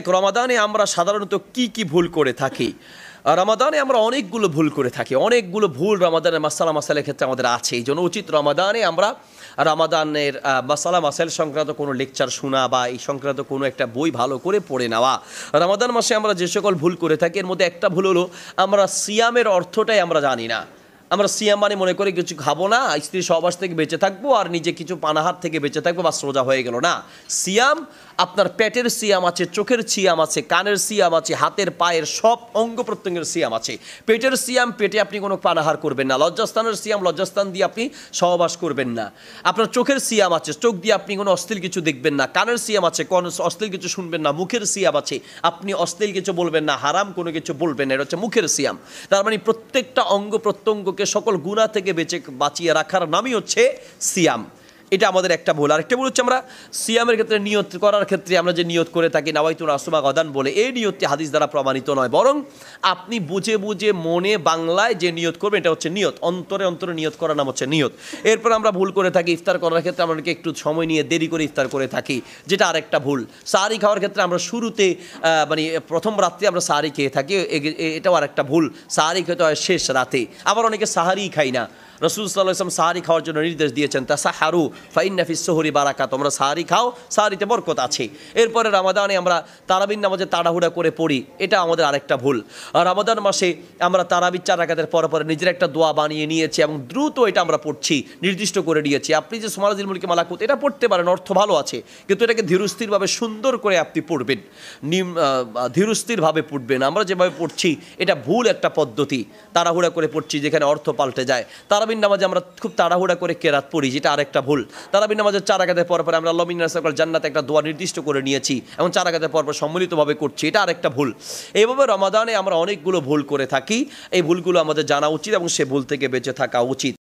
এক রমাদানে আমরা সাধারণত কি কি ভুল করে থাকি রমাদানে আমরা অনেকগুলো ভুল করে থাকি অনেকগুলো ভুল রমাদানের মাসালা মাসালের ক্ষেত্রে আমাদের আছে এই জন্য উচিত রমাদানে আমরা রামাদানের মাসালা মাসাইল সংক্রান্ত কোনো লেকচার শোনা বা এই সংক্রান্ত কোনো একটা বই ভালো করে পড়ে নেওয়া রামাদান মাসে আমরা যে সকল ভুল করে থাকি এর মধ্যে একটা ভুল হলো আমরা সিয়ামের অর্থটাই আমরা জানি না আমরা সিয়াম মানে মনে করি কিছু খাবো না স্ত্রী সহবাস থেকে বেঁচে থাকবো আর নিজে কিছু পানাহার থেকে বেঁচে থাকবো বা সোজা হয়ে গেল না সিয়াম আপনার পেটের সিয়াম আছে চোখের সিয়াম আছে কানের সিয়াম আছে হাতের পায়ের সব অঙ্গ প্রত্যঙ্গের সিয়াম আছে পেটের সিয়াম পেটে আপনি কোনো পানাহার করবেন না লজ্জাস্থানের সিয়াম লজ্জাস্থান দিয়ে আপনি সহবাস করবেন না আপনার চোখের সিয়াম আছে চোখ দিয়ে আপনি কোনো অশ্লীল কিছু দেখবেন না কানের সিয়াম আছে কোন অশ্লীল কিছু শুনবেন না মুখের সিয়াম আছে আপনি অশ্লীল কিছু বলবেন না হারাম কোনো কিছু বলবেন না এটা হচ্ছে মুখের সিয়াম তার মানে প্রত্যেকটা অঙ্গ প্রত্যঙ্গকে সকল গুণা থেকে বেঁচে বাঁচিয়ে রাখার নামই হচ্ছে সিয়াম এটা আমাদের একটা ভুল আরেকটা ভুল হচ্ছে আমরা সিয়ামের ক্ষেত্রে নিয়ত করার ক্ষেত্রে আমরা যে নিয়ত করে থাকি নাওয়াইতুল আসুমা গদান বলে এই নিয়তটি হাদিস দ্বারা প্রমাণিত নয় বরং আপনি বুঝে বুঝে মনে বাংলায় যে নিয়ত করবেন এটা হচ্ছে নিয়ত অন্তরে অন্তরে নিয়ত করার নাম হচ্ছে নিয়ত এরপর আমরা ভুল করে থাকি ইফতার করার ক্ষেত্রে আমাদেরকে একটু সময় নিয়ে দেরি করে ইফতার করে থাকি যেটা আরেকটা ভুল সাহারি খাওয়ার ক্ষেত্রে আমরা শুরুতে মানে প্রথম রাত্রে আমরা সাহারি খেয়ে থাকি এটাও আরেকটা ভুল সাহারি খেতে হয় শেষ রাতে আবার অনেকে সাহারি খাই না রসুল সাল্লাহাম সাহারি খাওয়ার জন্য নির্দেশ দিয়েছেন তা সাহারু ফাইন নাফিস সোহরি বারাকা তোমরা সাহারি খাও সাহারিতে বরকত আছে এরপরে রামাদানে আমরা তারাবিন নামাজে তাড়াহুড়া করে পড়ি এটা আমাদের আরেকটা ভুল রামাদান মাসে আমরা তারাবির চার রাকাতের পরে পরে নিজের একটা দোয়া বানিয়ে নিয়েছি এবং দ্রুত এটা আমরা পড়ছি নির্দিষ্ট করে নিয়েছি আপনি যে সোমারাজিল মুলকে মালাকুত এটা পড়তে পারেন অর্থ ভালো আছে কিন্তু এটাকে ধীরস্থিরভাবে সুন্দর করে আপনি পড়বেন নিম ধীরস্থিরভাবে পড়বেন আমরা যেভাবে পড়ছি এটা ভুল একটা পদ্ধতি তাড়াহুড়া করে পড়ছি যেখানে অর্থ পাল্টে যায় তারা তারাবিন নামাজে আমরা খুব তাড়াহুড়া করে কেরাত পড়ি যেটা আরেকটা ভুল তারাবিন নামাজের চার আঘাতের পর পরে আমরা লমিন সকল জান্নাতে একটা দোয়া নির্দিষ্ট করে নিয়েছি এবং চার পর পর সম্মিলিতভাবে করছি এটা আরেকটা ভুল এইভাবে রমাদানে আমরা অনেকগুলো ভুল করে থাকি এই ভুলগুলো আমাদের জানা উচিত এবং সে ভুল থেকে বেঁচে থাকা উচিত